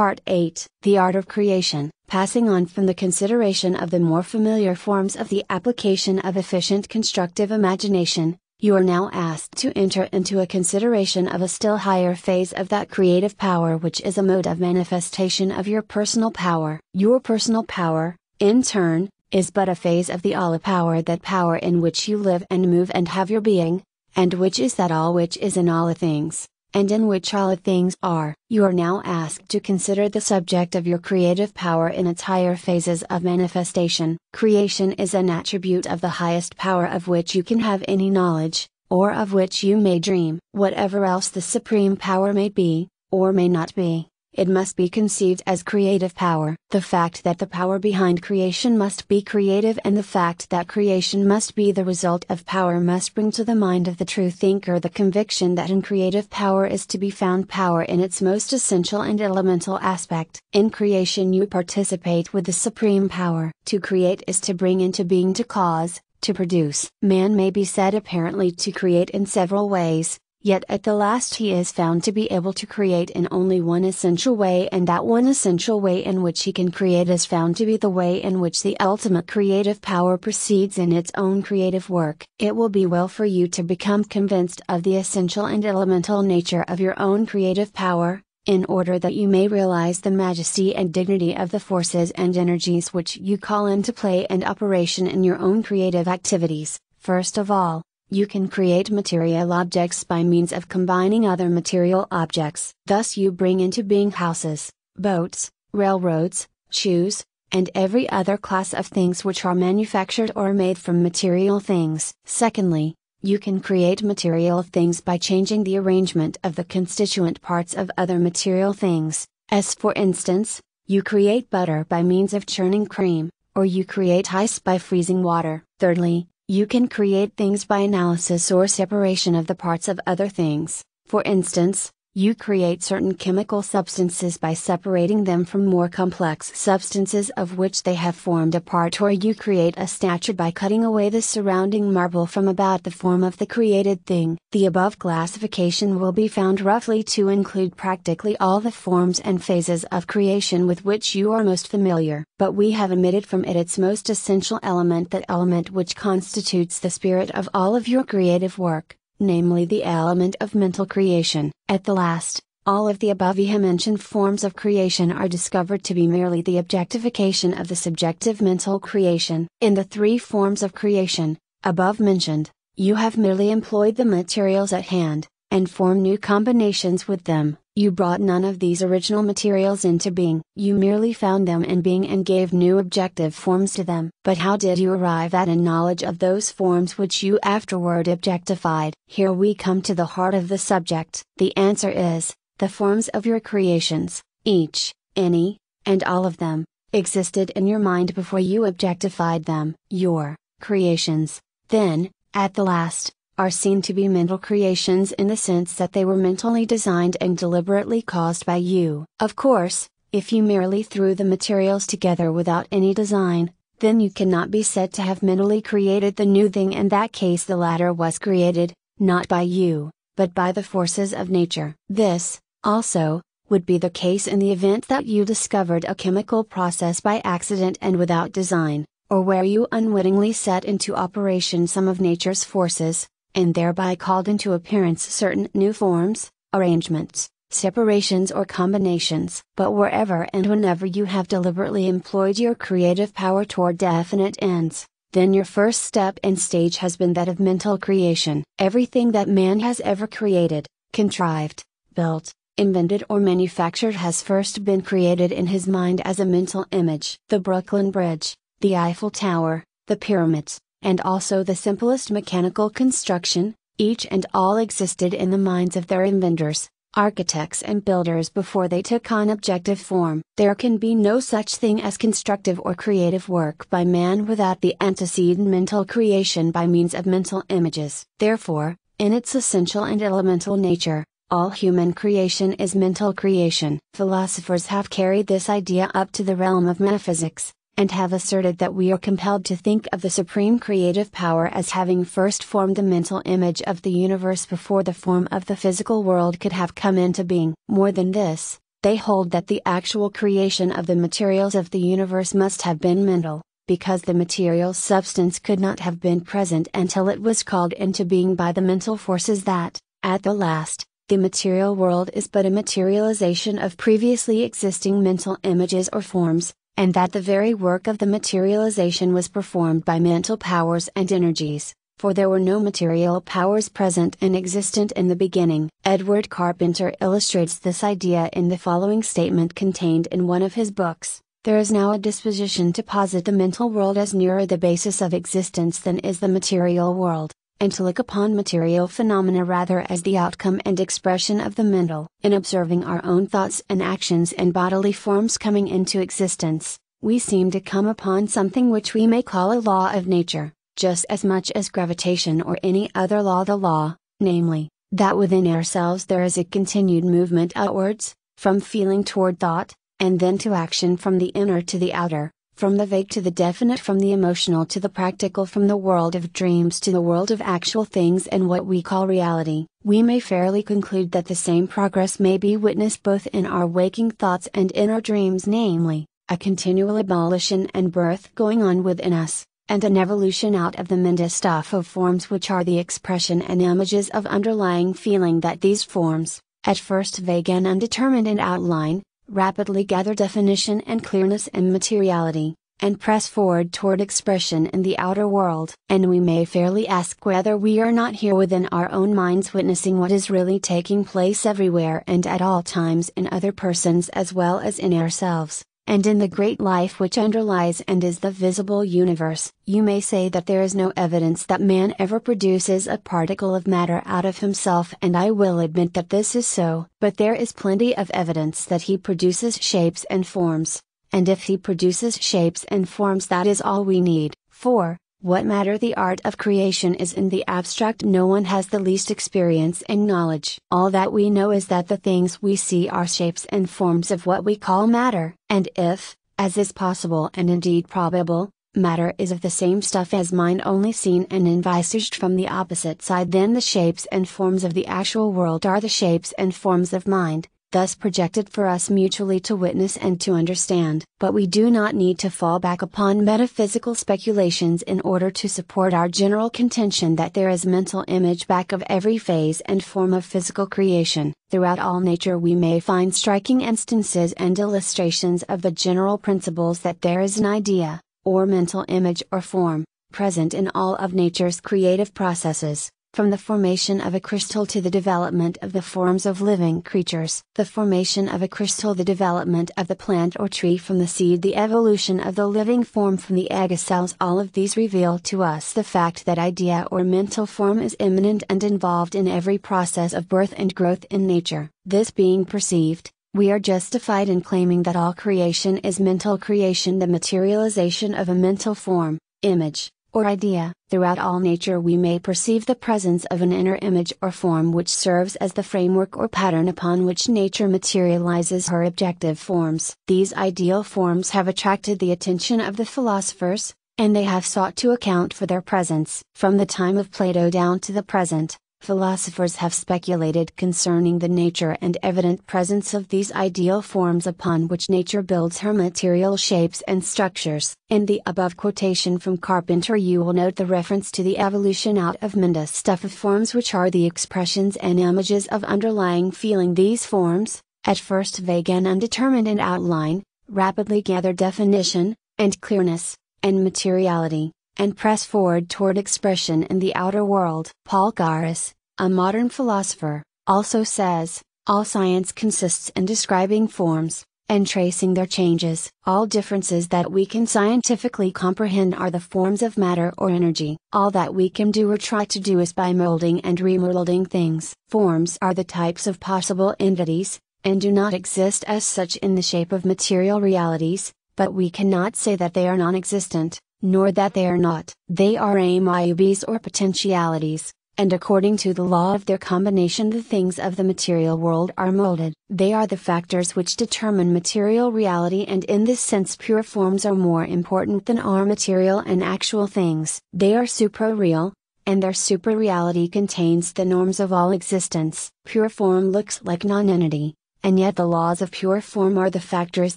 Part 8 The Art of Creation Passing on from the consideration of the more familiar forms of the application of efficient constructive imagination, you are now asked to enter into a consideration of a still higher phase of that creative power which is a mode of manifestation of your personal power. Your personal power, in turn, is but a phase of the Allah power, that power in which you live and move and have your being, and which is that all which is in all things and in which all things are. You are now asked to consider the subject of your creative power in its higher phases of manifestation. Creation is an attribute of the highest power of which you can have any knowledge, or of which you may dream. Whatever else the supreme power may be, or may not be, it must be conceived as creative power. The fact that the power behind creation must be creative and the fact that creation must be the result of power must bring to the mind of the true thinker the conviction that in creative power is to be found power in its most essential and elemental aspect. In creation, you participate with the supreme power. To create is to bring into being to cause, to produce. Man may be said apparently to create in several ways, yet at the last he is found to be able to create in only one essential way and that one essential way in which he can create is found to be the way in which the ultimate creative power proceeds in its own creative work. It will be well for you to become convinced of the essential and elemental nature of your own creative power, in order that you may realize the majesty and dignity of the forces and energies which you call into play and operation in your own creative activities, first of all, you can create material objects by means of combining other material objects. Thus, you bring into being houses, boats, railroads, shoes, and every other class of things which are manufactured or made from material things. Secondly, you can create material things by changing the arrangement of the constituent parts of other material things, as for instance, you create butter by means of churning cream, or you create ice by freezing water. Thirdly, you can create things by analysis or separation of the parts of other things, for instance, you create certain chemical substances by separating them from more complex substances of which they have formed a part, or you create a statue by cutting away the surrounding marble from about the form of the created thing. The above classification will be found roughly to include practically all the forms and phases of creation with which you are most familiar, but we have omitted from it its most essential element that element which constitutes the spirit of all of your creative work namely the element of mental creation. At the last, all of the above mentioned forms of creation are discovered to be merely the objectification of the subjective mental creation. In the three forms of creation, above mentioned, you have merely employed the materials at hand, and form new combinations with them. You brought none of these original materials into being, you merely found them in being and gave new objective forms to them. But how did you arrive at a knowledge of those forms which you afterward objectified? Here we come to the heart of the subject. The answer is the forms of your creations, each, any, and all of them, existed in your mind before you objectified them. Your creations, then, at the last, are seen to be mental creations in the sense that they were mentally designed and deliberately caused by you. Of course, if you merely threw the materials together without any design, then you cannot be said to have mentally created the new thing. In that case, the latter was created, not by you, but by the forces of nature. This, also, would be the case in the event that you discovered a chemical process by accident and without design, or where you unwittingly set into operation some of nature's forces, and thereby called into appearance certain new forms, arrangements, separations or combinations. But wherever and whenever you have deliberately employed your creative power toward definite ends, then your first step and stage has been that of mental creation. Everything that man has ever created, contrived, built, invented or manufactured has first been created in his mind as a mental image. The Brooklyn Bridge, the Eiffel Tower, the pyramids, and also the simplest mechanical construction, each and all existed in the minds of their inventors, architects, and builders before they took on objective form. There can be no such thing as constructive or creative work by man without the antecedent mental creation by means of mental images. Therefore, in its essential and elemental nature, all human creation is mental creation. Philosophers have carried this idea up to the realm of metaphysics, and have asserted that we are compelled to think of the supreme creative power as having first formed the mental image of the universe before the form of the physical world could have come into being. More than this, they hold that the actual creation of the materials of the universe must have been mental, because the material substance could not have been present until it was called into being by the mental forces that, at the last, the material world is but a materialization of previously existing mental images or forms, and that the very work of the materialization was performed by mental powers and energies, for there were no material powers present and existent in the beginning. Edward Carpenter illustrates this idea in the following statement contained in one of his books. There is now a disposition to posit the mental world as nearer the basis of existence than is the material world, and to look upon material phenomena rather as the outcome and expression of the mental. In observing our own thoughts and actions and bodily forms coming into existence, we seem to come upon something which we may call a law of nature, just as much as gravitation or any other law the law, namely, that within ourselves there is a continued movement outwards, from feeling toward thought, and then to action from the inner to the outer from the vague to the definite, from the emotional to the practical, from the world of dreams to the world of actual things and what we call reality, we may fairly conclude that the same progress may be witnessed both in our waking thoughts and in our dreams, namely, a continual abolition and birth going on within us, and an evolution out of the minda stuff of forms which are the expression and images of underlying feeling that these forms, at first vague and undetermined in outline, rapidly gather definition and clearness and materiality, and press forward toward expression in the outer world. And we may fairly ask whether we are not here within our own minds witnessing what is really taking place everywhere and at all times in other persons as well as in ourselves and in the great life which underlies and is the visible universe. You may say that there is no evidence that man ever produces a particle of matter out of himself, and I will admit that this is so, but there is plenty of evidence that he produces shapes and forms, and if he produces shapes and forms, that is all we need. for. What matter the art of creation is in the abstract no one has the least experience and knowledge. All that we know is that the things we see are shapes and forms of what we call matter, and if, as is possible and indeed probable, matter is of the same stuff as mind only seen and envisaged from the opposite side then the shapes and forms of the actual world are the shapes and forms of mind, thus projected for us mutually to witness and to understand. But we do not need to fall back upon metaphysical speculations in order to support our general contention that there is mental image back of every phase and form of physical creation. Throughout all nature, we may find striking instances and illustrations of the general principles that there is an idea, or mental image or form, present in all of nature's creative processes. From the formation of a crystal to the development of the forms of living creatures. The formation of a crystal, the development of the plant or tree from the seed, the evolution of the living form from the egg cells, all of these reveal to us the fact that idea or mental form is immanent and involved in every process of birth and growth in nature. This being perceived, we are justified in claiming that all creation is mental creation, the materialization of a mental form, image, or idea. Throughout all nature, we may perceive the presence of an inner image or form which serves as the framework or pattern upon which nature materializes her objective forms. These ideal forms have attracted the attention of the philosophers, and they have sought to account for their presence. From the time of Plato down to the present, Philosophers have speculated concerning the nature and evident presence of these ideal forms upon which nature builds her material shapes and structures. In the above quotation from Carpenter, you will note the reference to the evolution out of Minda stuff of forms which are the expressions and images of underlying feeling. These forms, at first vague and undetermined in outline, rapidly gather definition, and clearness, and materiality and press forward toward expression in the outer world. Paul Garis, a modern philosopher, also says all science consists in describing forms, and tracing their changes. All differences that we can scientifically comprehend are the forms of matter or energy. All that we can do or try to do is by molding and remolding things. Forms are the types of possible entities, and do not exist as such in the shape of material realities, but we cannot say that they are non existent nor that they are not. They are MIUBs or potentialities, and according to the law of their combination the things of the material world are molded. They are the factors which determine material reality and in this sense pure forms are more important than are material and actual things. They are supra-real, and their super-reality contains the norms of all existence. Pure form looks like non-entity and yet the laws of pure form are the factors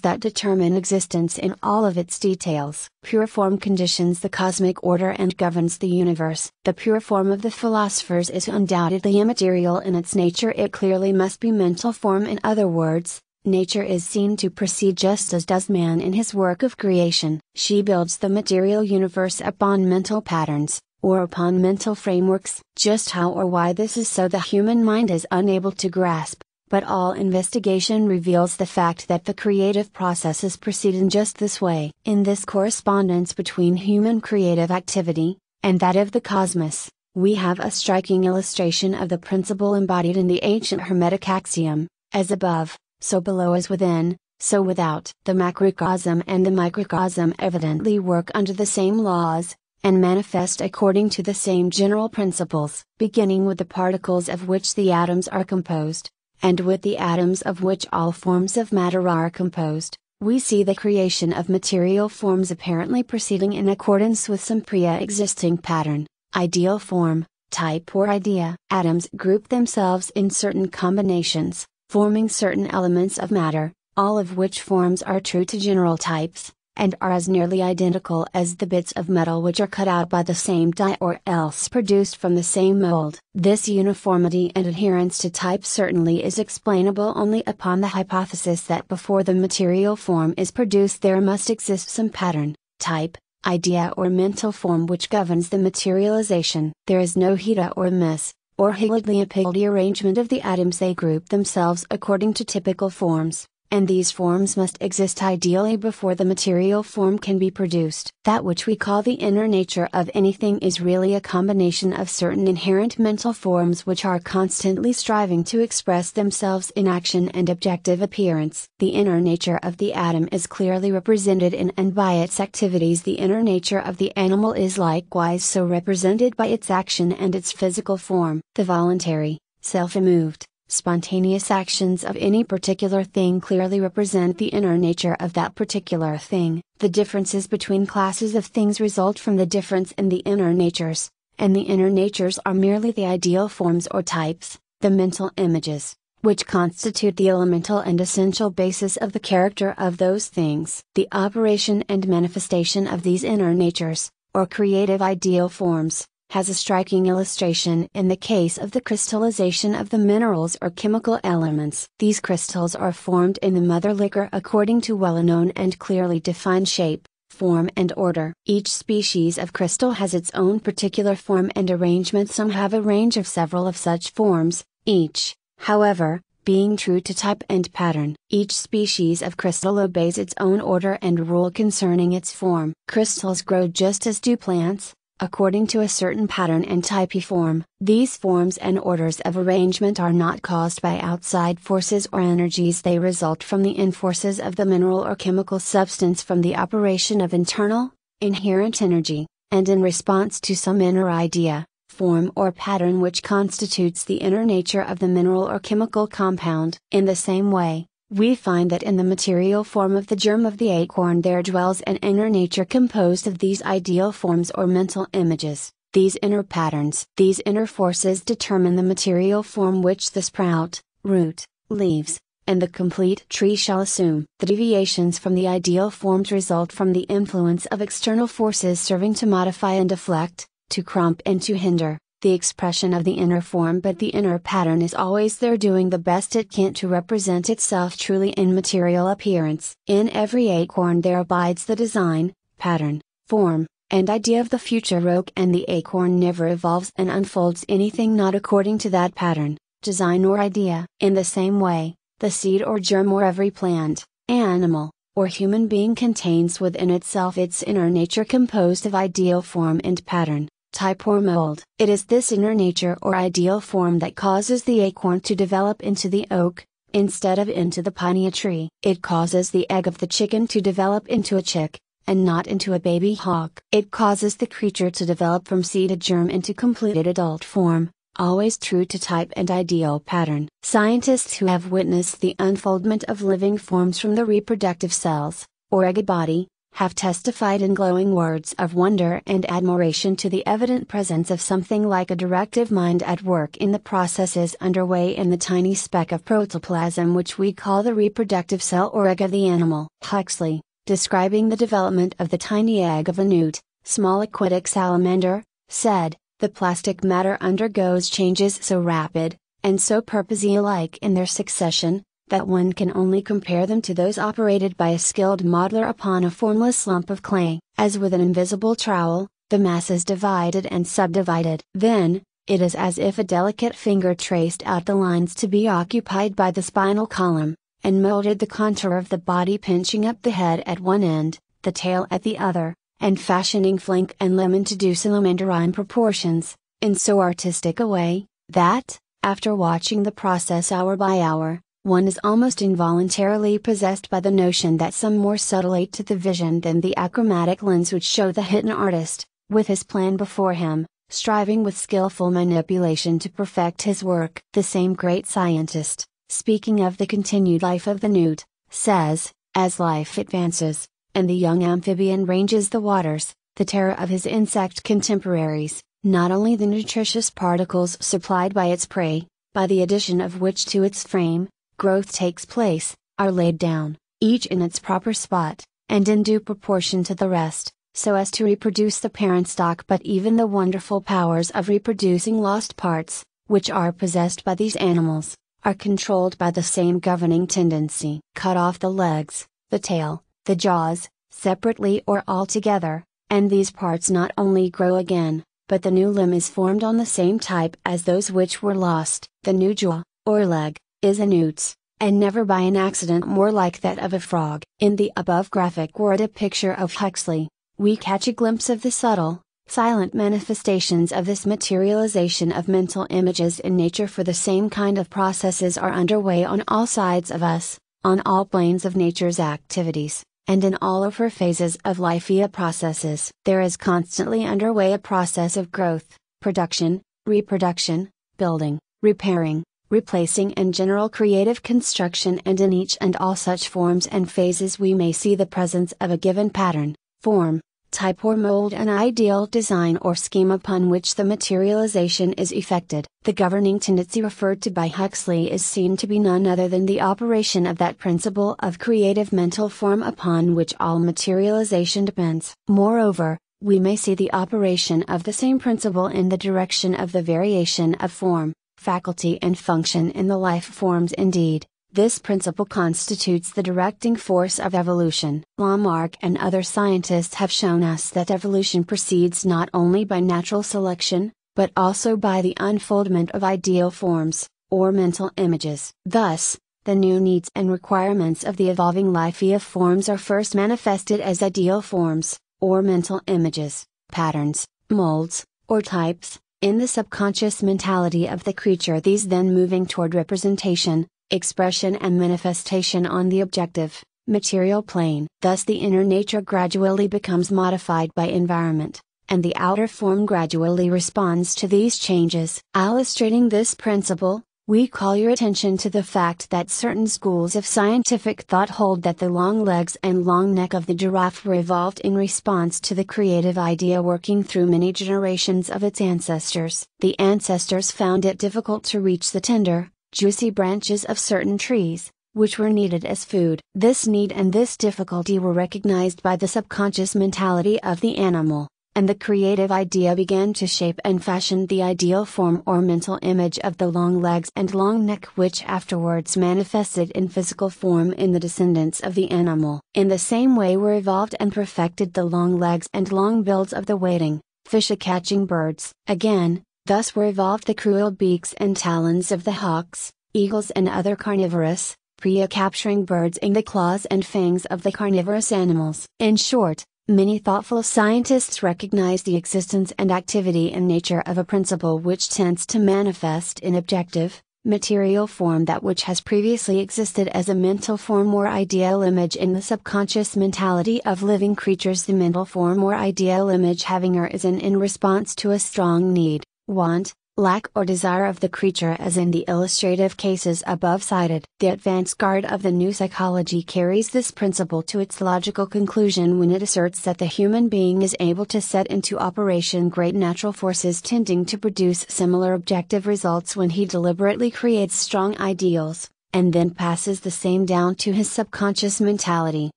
that determine existence in all of its details. Pure form conditions the cosmic order and governs the universe. The pure form of the philosophers is undoubtedly immaterial in its nature, it clearly must be mental form, in other words, nature is seen to proceed just as does man in his work of creation. She builds the material universe upon mental patterns, or upon mental frameworks. Just how or why this is so the human mind is unable to grasp but all investigation reveals the fact that the creative processes proceed in just this way. In this correspondence between human creative activity, and that of the cosmos, we have a striking illustration of the principle embodied in the ancient Hermetic axiom as above, so below as within, so without. The macrocosm and the microcosm evidently work under the same laws, and manifest according to the same general principles. Beginning with the particles of which the atoms are composed, and with the atoms of which all forms of matter are composed, we see the creation of material forms apparently proceeding in accordance with some pre-existing pattern, ideal form, type or idea. Atoms group themselves in certain combinations, forming certain elements of matter, all of which forms are true to general types, and are as nearly identical as the bits of metal which are cut out by the same die or else produced from the same mold. This uniformity and adherence to type certainly is explainable only upon the hypothesis that before the material form is produced there must exist some pattern, type, idea or mental form which governs the materialization. There is no heda or miss, or heliodly arrangement of the atoms they group themselves according to typical forms and these forms must exist ideally before the material form can be produced. That which we call the inner nature of anything is really a combination of certain inherent mental forms which are constantly striving to express themselves in action and objective appearance. The inner nature of the atom is clearly represented in and by its activities. The inner nature of the animal is likewise so represented by its action and its physical form. The voluntary, self immoved, Spontaneous actions of any particular thing clearly represent the inner nature of that particular thing. The differences between classes of things result from the difference in the inner natures, and the inner natures are merely the ideal forms or types, the mental images, which constitute the elemental and essential basis of the character of those things. The operation and manifestation of these inner natures, or creative ideal forms, has a striking illustration in the case of the crystallization of the minerals or chemical elements. These crystals are formed in the mother liquor according to well known and clearly defined shape, form, and order. Each species of crystal has its own particular form and arrangement. Some have a range of several of such forms, each, however, being true to type and pattern. Each species of crystal obeys its own order and rule concerning its form. Crystals grow just as do plants, according to a certain pattern and form, These forms and orders of arrangement are not caused by outside forces or energies, they result from the enforces of the mineral or chemical substance from the operation of internal, inherent energy, and in response to some inner idea, form, or pattern which constitutes the inner nature of the mineral or chemical compound. In the same way, we find that in the material form of the germ of the acorn there dwells an inner nature composed of these ideal forms or mental images, these inner patterns. These inner forces determine the material form which the sprout, root, leaves, and the complete tree shall assume. The deviations from the ideal forms result from the influence of external forces serving to modify and deflect, to cramp and to hinder the expression of the inner form but the inner pattern is always there doing the best it can to represent itself truly in material appearance. In every acorn there abides the design, pattern, form, and idea of the future oak and the acorn never evolves and unfolds anything not according to that pattern, design or idea. In the same way, the seed or germ or every plant, animal, or human being contains within itself its inner nature composed of ideal form and pattern, type or mold. It is this inner nature or ideal form that causes the acorn to develop into the oak, instead of into the pinea tree. It causes the egg of the chicken to develop into a chick, and not into a baby hawk. It causes the creature to develop from seeded germ into completed adult form, always true to type and ideal pattern. Scientists who have witnessed the unfoldment of living forms from the reproductive cells, or egg body, have testified in glowing words of wonder and admiration to the evident presence of something like a directive mind at work in the processes underway in the tiny speck of protoplasm which we call the reproductive cell or egg of the animal. Huxley, describing the development of the tiny egg of a newt, small aquatic salamander, said, The plastic matter undergoes changes so rapid, and so purpose alike in their succession, that one can only compare them to those operated by a skilled modeler upon a formless lump of clay, as with an invisible trowel, the mass is divided and subdivided. Then, it is as if a delicate finger traced out the lines to be occupied by the spinal column, and molded the contour of the body, pinching up the head at one end, the tail at the other, and fashioning flank and lemon to do salamanderine proportions, in so artistic a way, that, after watching the process hour by hour, one is almost involuntarily possessed by the notion that some more subtle aid to the vision than the achromatic lens would show the hidden artist, with his plan before him, striving with skillful manipulation to perfect his work. The same great scientist, speaking of the continued life of the newt, says, As life advances, and the young amphibian ranges the waters, the terror of his insect contemporaries, not only the nutritious particles supplied by its prey, by the addition of which to its frame, growth takes place, are laid down, each in its proper spot, and in due proportion to the rest, so as to reproduce the parent stock. But even the wonderful powers of reproducing lost parts, which are possessed by these animals, are controlled by the same governing tendency. Cut off the legs, the tail, the jaws, separately or altogether, and these parts not only grow again, but the new limb is formed on the same type as those which were lost. The new jaw, or leg, is a newt's, and never by an accident more like that of a frog. In the above graphic word a picture of Huxley, we catch a glimpse of the subtle, silent manifestations of this materialization of mental images in nature for the same kind of processes are underway on all sides of us, on all planes of nature's activities, and in all of her phases of life via processes. There is constantly underway a process of growth, production, reproduction, building, repairing, replacing and general creative construction and in each and all such forms and phases we may see the presence of a given pattern, form, type or mold an ideal design or scheme upon which the materialization is effected. The governing tendency referred to by Huxley is seen to be none other than the operation of that principle of creative mental form upon which all materialization depends. Moreover, we may see the operation of the same principle in the direction of the variation of form faculty and function in the life forms indeed, this principle constitutes the directing force of evolution. Lamarck and other scientists have shown us that evolution proceeds not only by natural selection, but also by the unfoldment of ideal forms, or mental images. Thus, the new needs and requirements of the evolving life of forms are first manifested as ideal forms, or mental images, patterns, molds, or types, in the subconscious mentality of the creature, these then moving toward representation, expression, and manifestation on the objective, material plane. Thus, the inner nature gradually becomes modified by environment, and the outer form gradually responds to these changes. Illustrating this principle, we call your attention to the fact that certain schools of scientific thought hold that the long legs and long neck of the giraffe were evolved in response to the creative idea working through many generations of its ancestors. The ancestors found it difficult to reach the tender, juicy branches of certain trees, which were needed as food. This need and this difficulty were recognized by the subconscious mentality of the animal and the creative idea began to shape and fashion the ideal form or mental image of the long legs and long neck, which afterwards manifested in physical form in the descendants of the animal. In the same way, were evolved and perfected the long legs and long bills of the wading, fish catching birds. Again, thus were evolved the cruel beaks and talons of the hawks, eagles, and other carnivorous, prea capturing birds in the claws and fangs of the carnivorous animals. In short, Many thoughtful scientists recognize the existence and activity and nature of a principle which tends to manifest in objective, material form that which has previously existed as a mental form or ideal image in the subconscious mentality of living creatures. The mental form or ideal image having arisen in response to a strong need, want, lack or desire of the creature as in the illustrative cases above cited. The advance guard of the new psychology carries this principle to its logical conclusion when it asserts that the human being is able to set into operation great natural forces tending to produce similar objective results when he deliberately creates strong ideals, and then passes the same down to his subconscious mentality.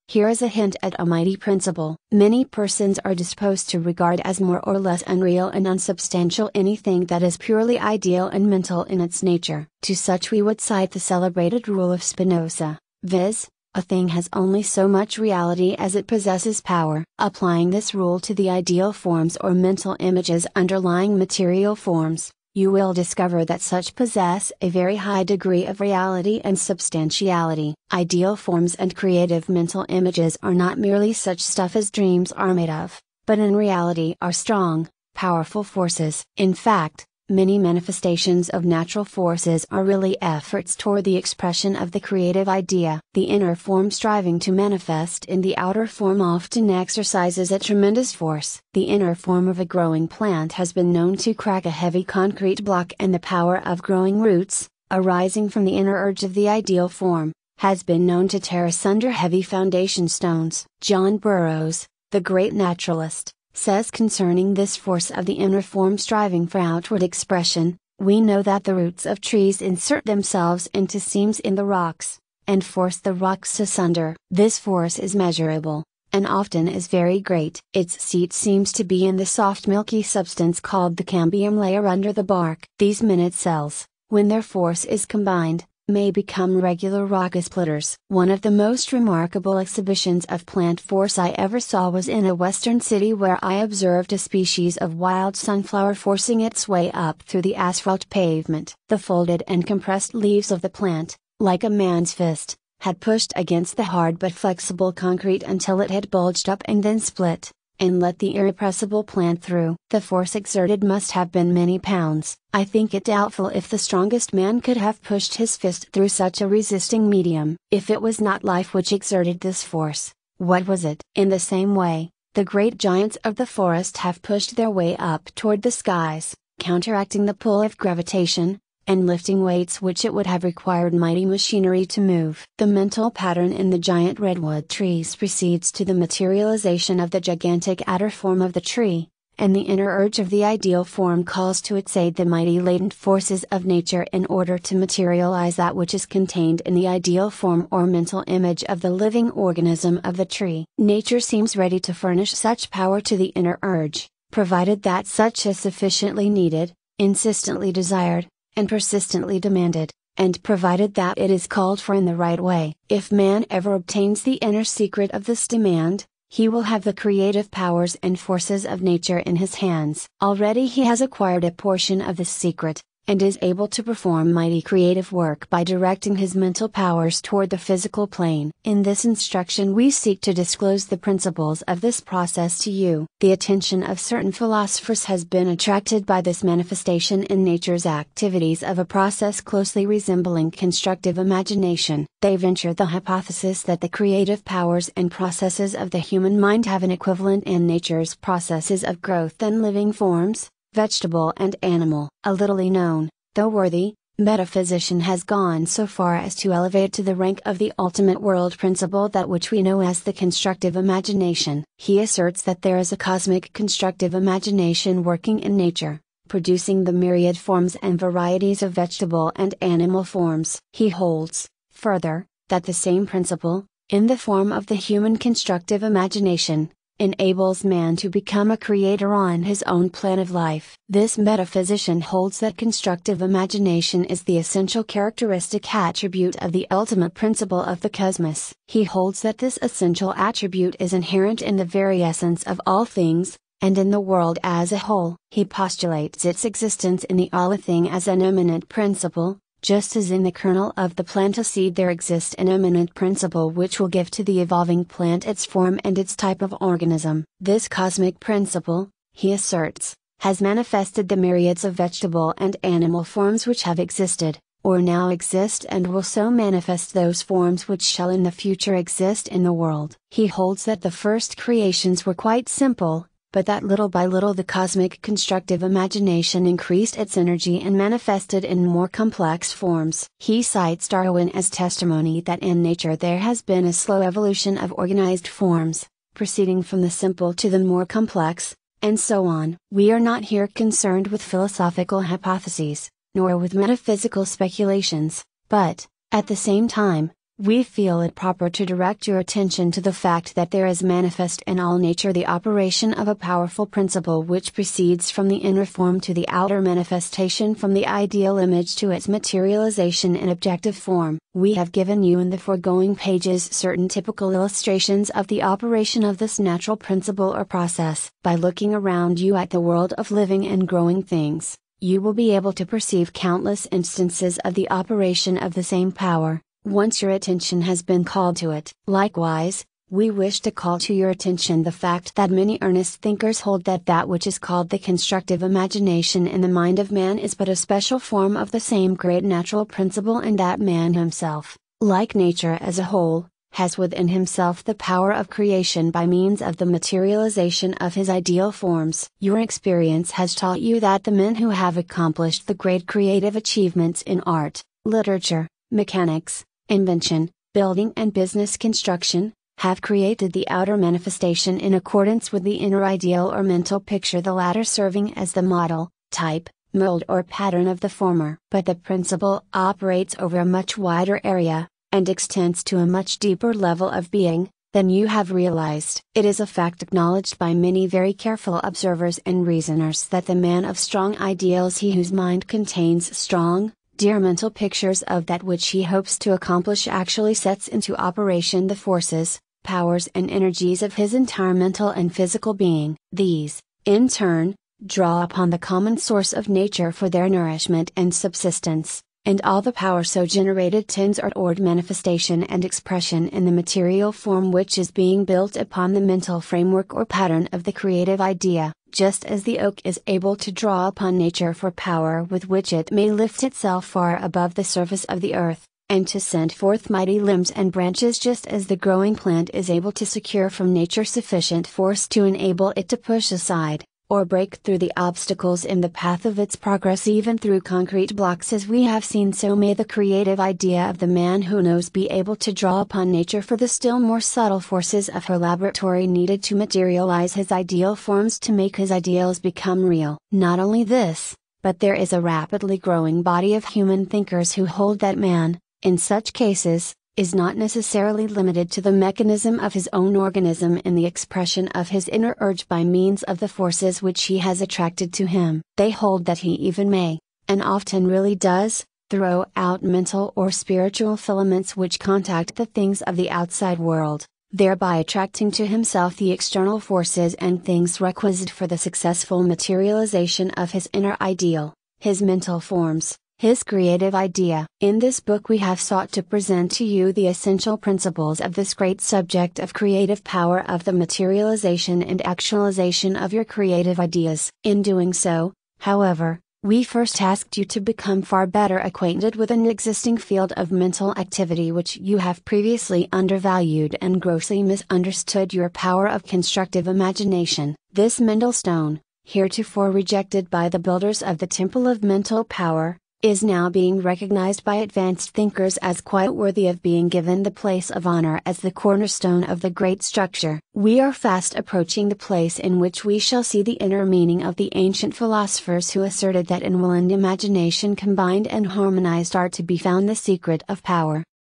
Here is a hint at a mighty principle. Many persons are disposed to regard as more or less unreal and unsubstantial anything that is purely ideal and mental in its nature. To such we would cite the celebrated rule of Spinoza, viz., a thing has only so much reality as it possesses power. Applying this rule to the ideal forms or mental images underlying material forms, you will discover that such possess a very high degree of reality and substantiality. Ideal forms and creative mental images are not merely such stuff as dreams are made of, but in reality are strong, powerful forces. In fact, Many manifestations of natural forces are really efforts toward the expression of the creative idea. The inner form striving to manifest in the outer form often exercises a tremendous force. The inner form of a growing plant has been known to crack a heavy concrete block, and the power of growing roots, arising from the inner urge of the ideal form, has been known to tear asunder heavy foundation stones. John Burroughs, the great naturalist, says concerning this force of the inner form striving for outward expression, we know that the roots of trees insert themselves into seams in the rocks, and force the rocks asunder. This force is measurable, and often is very great. Its seat seems to be in the soft milky substance called the cambium layer under the bark. These minute cells, when their force is combined, may become regular rocket splitters. One of the most remarkable exhibitions of plant force I ever saw was in a western city where I observed a species of wild sunflower forcing its way up through the asphalt pavement. The folded and compressed leaves of the plant, like a man's fist, had pushed against the hard but flexible concrete until it had bulged up and then split and let the irrepressible plant through. The force exerted must have been many pounds. I think it doubtful if the strongest man could have pushed his fist through such a resisting medium. If it was not life which exerted this force, what was it? In the same way, the great giants of the forest have pushed their way up toward the skies, counteracting the pull of gravitation, and lifting weights which it would have required mighty machinery to move. The mental pattern in the giant redwood trees proceeds to the materialization of the gigantic outer form of the tree, and the inner urge of the ideal form calls to its aid the mighty latent forces of nature in order to materialize that which is contained in the ideal form or mental image of the living organism of the tree. Nature seems ready to furnish such power to the inner urge, provided that such is sufficiently needed, insistently desired, and persistently demanded, and provided that it is called for in the right way. If man ever obtains the inner secret of this demand, he will have the creative powers and forces of nature in his hands. Already he has acquired a portion of this secret, and is able to perform mighty creative work by directing his mental powers toward the physical plane. In this instruction, we seek to disclose the principles of this process to you. The attention of certain philosophers has been attracted by this manifestation in nature's activities of a process closely resembling constructive imagination. They venture the hypothesis that the creative powers and processes of the human mind have an equivalent in nature's processes of growth and living forms, vegetable and animal. A little known, though worthy, metaphysician has gone so far as to elevate to the rank of the ultimate world principle that which we know as the constructive imagination. He asserts that there is a cosmic constructive imagination working in nature, producing the myriad forms and varieties of vegetable and animal forms. He holds, further, that the same principle, in the form of the human constructive imagination, enables man to become a creator on his own plan of life. This metaphysician holds that constructive imagination is the essential characteristic attribute of the ultimate principle of the cosmos. He holds that this essential attribute is inherent in the very essence of all things, and in the world as a whole. He postulates its existence in the all-a thing as an immanent principle, just as in the kernel of the plant a seed there exists an immanent principle which will give to the evolving plant its form and its type of organism. This cosmic principle, he asserts, has manifested the myriads of vegetable and animal forms which have existed, or now exist and will so manifest those forms which shall in the future exist in the world. He holds that the first creations were quite simple, but that little by little the cosmic constructive imagination increased its energy and manifested in more complex forms. He cites Darwin as testimony that in nature there has been a slow evolution of organized forms, proceeding from the simple to the more complex, and so on. We are not here concerned with philosophical hypotheses, nor with metaphysical speculations, but, at the same time, we feel it proper to direct your attention to the fact that there is manifest in all nature the operation of a powerful principle which proceeds from the inner form to the outer manifestation from the ideal image to its materialization in objective form. We have given you in the foregoing pages certain typical illustrations of the operation of this natural principle or process. By looking around you at the world of living and growing things, you will be able to perceive countless instances of the operation of the same power once your attention has been called to it. Likewise, we wish to call to your attention the fact that many earnest thinkers hold that that which is called the constructive imagination in the mind of man is but a special form of the same great natural principle and that man himself, like nature as a whole, has within himself the power of creation by means of the materialization of his ideal forms. Your experience has taught you that the men who have accomplished the great creative achievements in art, literature, mechanics, invention, building, and business construction, have created the outer manifestation in accordance with the inner ideal or mental picture, the latter serving as the model, type, mold, or pattern of the former. But the principle operates over a much wider area, and extends to a much deeper level of being, than you have realized. It is a fact acknowledged by many very careful observers and reasoners that the man of strong ideals, he whose mind contains strong, dear mental pictures of that which he hopes to accomplish actually sets into operation the forces, powers, and energies of his entire mental and physical being. These, in turn, draw upon the common source of nature for their nourishment and subsistence and all the power so generated tends toward manifestation and expression in the material form which is being built upon the mental framework or pattern of the creative idea, just as the oak is able to draw upon nature for power with which it may lift itself far above the surface of the earth, and to send forth mighty limbs and branches just as the growing plant is able to secure from nature sufficient force to enable it to push aside, or break through the obstacles in the path of its progress even through concrete blocks as we have seen so may the creative idea of the man who knows be able to draw upon nature for the still more subtle forces of her laboratory needed to materialize his ideal forms to make his ideals become real. Not only this, but there is a rapidly growing body of human thinkers who hold that man, in such cases, is not necessarily limited to the mechanism of his own organism in the expression of his inner urge by means of the forces which he has attracted to him. They hold that he even may, and often really does, throw out mental or spiritual filaments which contact the things of the outside world, thereby attracting to himself the external forces and things requisite for the successful materialization of his inner ideal, his mental forms his creative idea. In this book, we have sought to present to you the essential principles of this great subject of creative power of the materialization and actualization of your creative ideas. In doing so, however, we first asked you to become far better acquainted with an existing field of mental activity which you have previously undervalued and grossly misunderstood your power of constructive imagination. This mental stone, heretofore rejected by the builders of the temple of mental power, is now being recognized by advanced thinkers as quite worthy of being given the place of honor as the cornerstone of the great structure. We are fast approaching the place in which we shall see the inner meaning of the ancient philosophers who asserted that in will and imagination combined and harmonized are to be found the secret of power.